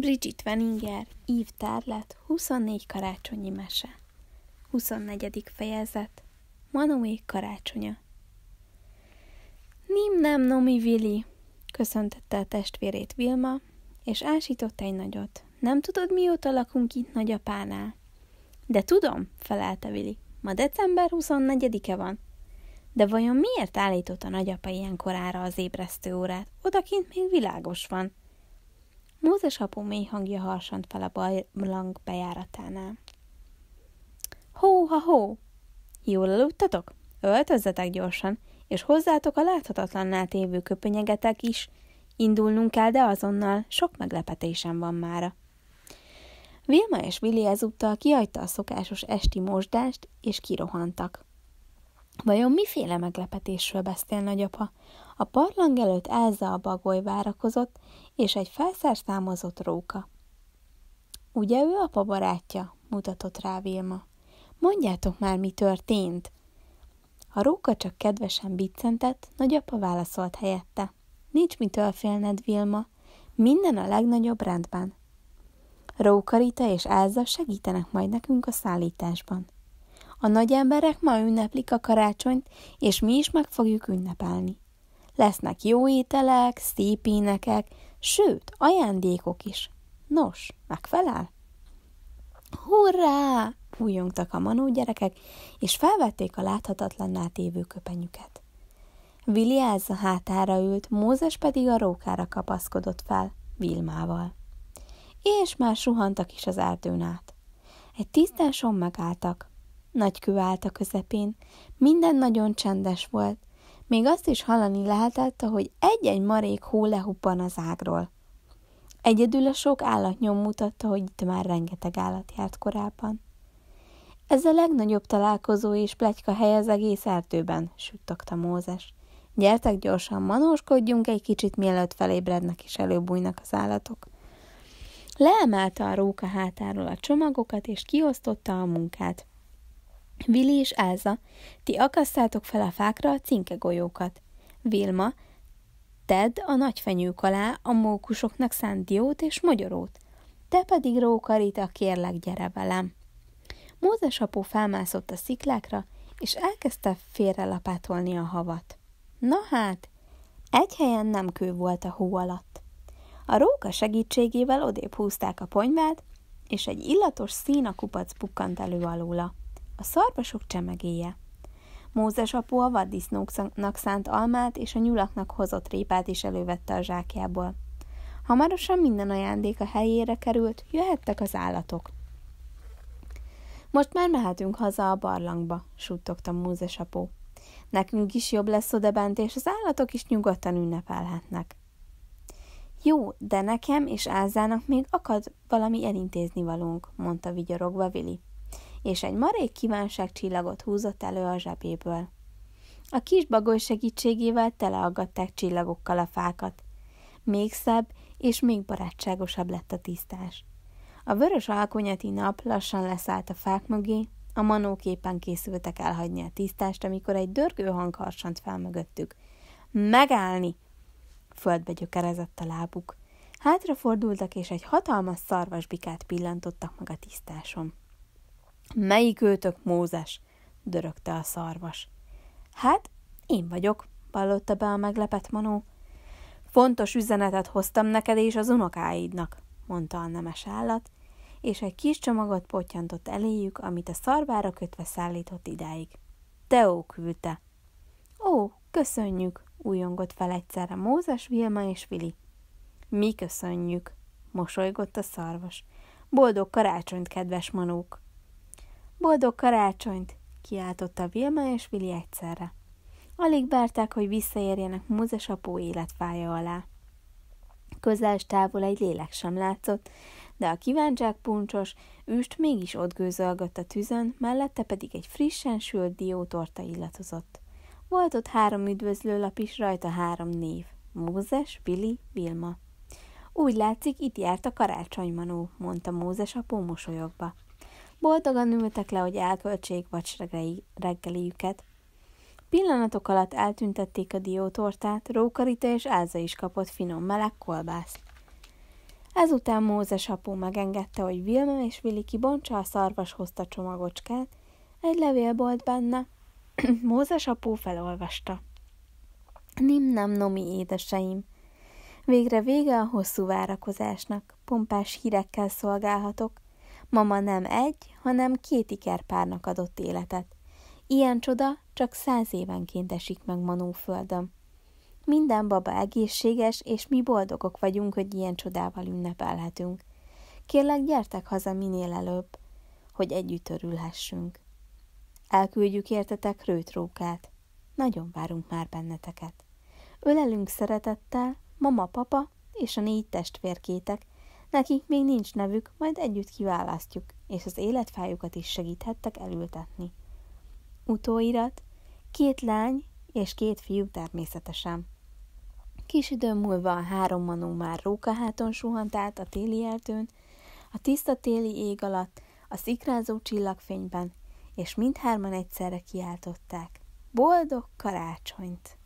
Bridget Veninger, Eve Tarlett, 24 karácsonyi mese. 24. fejezet Manoé karácsonya Nim nem nomi Vili, köszöntette a testvérét Vilma, és ásított egy nagyot. Nem tudod, mióta lakunk itt nagyapánál? De tudom, felelte Vili. Ma december 24-e van. De vajon miért állított a nagyapa ilyen korára az ébresztő órát? Odakint még világos van – Mózes apu mély hangja harsant fel a barlang bejáratánál. Hó, ha, hó! Jól aludtatok? Öltözzetek gyorsan, és hozzátok a láthatatlannál tévő köpönyegetek is. Indulnunk kell, de azonnal sok meglepetésem van mára. Vilma és Vili ezúttal kihagyta a szokásos esti mosdást, és kirohantak. Vajon miféle meglepetésről beszél nagyapa? A parlang előtt Elza a bagoly várakozott, és egy felszerszámozott róka. Ugye ő apa barátja? mutatott rá Vilma. Mondjátok már, mi történt! A róka csak kedvesen biccentett, nagyapa válaszolt helyette. Nincs mitől félned, Vilma. Minden a legnagyobb rendben. Rókarita és Elza segítenek majd nekünk a szállításban. A nagy emberek ma ünneplik a karácsonyt, és mi is meg fogjuk ünnepelni. Lesznek jó ételek, szép énekek, sőt, ajándékok is. Nos, megfelel? Hurrá! Újjongtak a manó gyerekek, és felvették a láthatatlanná tévő köpenyüket. Viliáz a hátára ült, Mózes pedig a rókára kapaszkodott fel, Vilmával. És már suhantak is az erdőn át. Egy tisztáson megálltak. Nagy kő állt a közepén, minden nagyon csendes volt, még azt is hallani lehetett, hogy egy-egy marék hó lehuppan az ágról. Egyedül a sok állatnyom mutatta, hogy itt már rengeteg állat járt korábban. Ez a legnagyobb találkozó és plegyka hely az egész erdőben, suttogta Mózes. Gyertek gyorsan, manóskodjunk egy kicsit, mielőtt felébrednek és előbújnak az állatok. Leemelte a róka hátáról a csomagokat, és kiosztotta a munkát. Vili és Elza, ti akasztátok fel a fákra a cinkegolyókat. Vilma, Ted a fenyők alá a mókusoknak szánt diót és magyarót. Te pedig rókarita, kérlek, gyere velem. Mózes apó felmászott a sziklákra, és elkezdte félrelapátolni a havat. Na hát, egy helyen nem kő volt a hó alatt. A róka segítségével odébb húzták a ponyvát, és egy illatos szín a kupac bukkant elő alóla a szarvasok csemegéje. Mózes apu a vaddisznóknak szánt almát és a nyulaknak hozott répát is elővette a zsákjából. Hamarosan minden ajándék a helyére került, jöhettek az állatok. Most már mehetünk haza a barlangba, suttogta Mózes apó. Nekünk is jobb lesz odabent, és az állatok is nyugodtan ünnepelhetnek. Jó, de nekem és Ázának még akad valami elintézni valónk, mondta vigyorogva Vili és egy marék kívánságcsillagot húzott elő a zsebéből. A kis bagoly segítségével teleaggatták csillagokkal a fákat. Még szebb és még barátságosabb lett a tisztás. A vörös alkonyati nap lassan leszállt a fák mögé, a manók éppen készültek elhagyni a tisztást, amikor egy dörgő hang harsant fel mögöttük. Megállni! Földbe gyökerezett a lábuk. Hátrafordultak, és egy hatalmas szarvasbikát pillantottak meg a tisztáson. Melyik őtök Mózes? dörögte a szarvas. Hát, én vagyok, vallotta be a meglepett Manó. Fontos üzenetet hoztam neked és az unokáidnak, mondta a nemes állat, és egy kis csomagot potyantott eléjük, amit a szarvára kötve szállított idáig. Teó küldte. Ó, köszönjük, újongott fel egyszerre Mózes, Vilma és Vili. Mi köszönjük, mosolygott a szarvas. Boldog karácsonyt, kedves manók! Boldog karácsonyt! kiáltotta Vilma és Vili egyszerre. Alig várták, hogy visszaérjenek Mózes apó életfája alá. Közel és távol egy lélek sem látszott, de a kíváncsiak puncsos üst mégis ott gőzölgött a tűzön, mellette pedig egy frissen sült diótorta illatozott. Volt ott három üdvözlőlap is, rajta három név. Mózes, Vili, Vilma. Úgy látszik, itt járt a karácsonymanó, mondta Mózes apó mosolyogva. Boldogan ültek le, hogy elköltsék vacsregei reggeliüket. Pillanatok alatt eltüntették a diótortát, Rókarita és Elza is kapott finom meleg kolbászt. Ezután Mózes apó megengedte, hogy Vilma és Vili kibontsa a szarvas hozta csomagocskát, egy levél volt benne. Mózes apó felolvasta. Nim nem nomi édeseim. Végre vége a hosszú várakozásnak. Pompás hírekkel szolgálhatok. Mama nem egy, hanem két ikerpárnak adott életet. Ilyen csoda csak száz évenként esik meg Manóföldön. Minden baba egészséges, és mi boldogok vagyunk, hogy ilyen csodával ünnepelhetünk. Kérlek, gyertek haza minél előbb, hogy együtt örülhessünk. Elküldjük értetek rőtrókát. Nagyon várunk már benneteket. Ölelünk szeretettel, mama, papa és a négy testvérkétek, Nekik még nincs nevük, majd együtt kiválasztjuk, és az életfájukat is segíthettek elültetni. Utóirat, két lány és két fiú természetesen. Kis idő múlva a három manó már rókaháton suhant át a téli erdőn, a tiszta téli ég alatt, a szikrázó csillagfényben, és mindhárman egyszerre kiáltották. Boldog karácsonyt!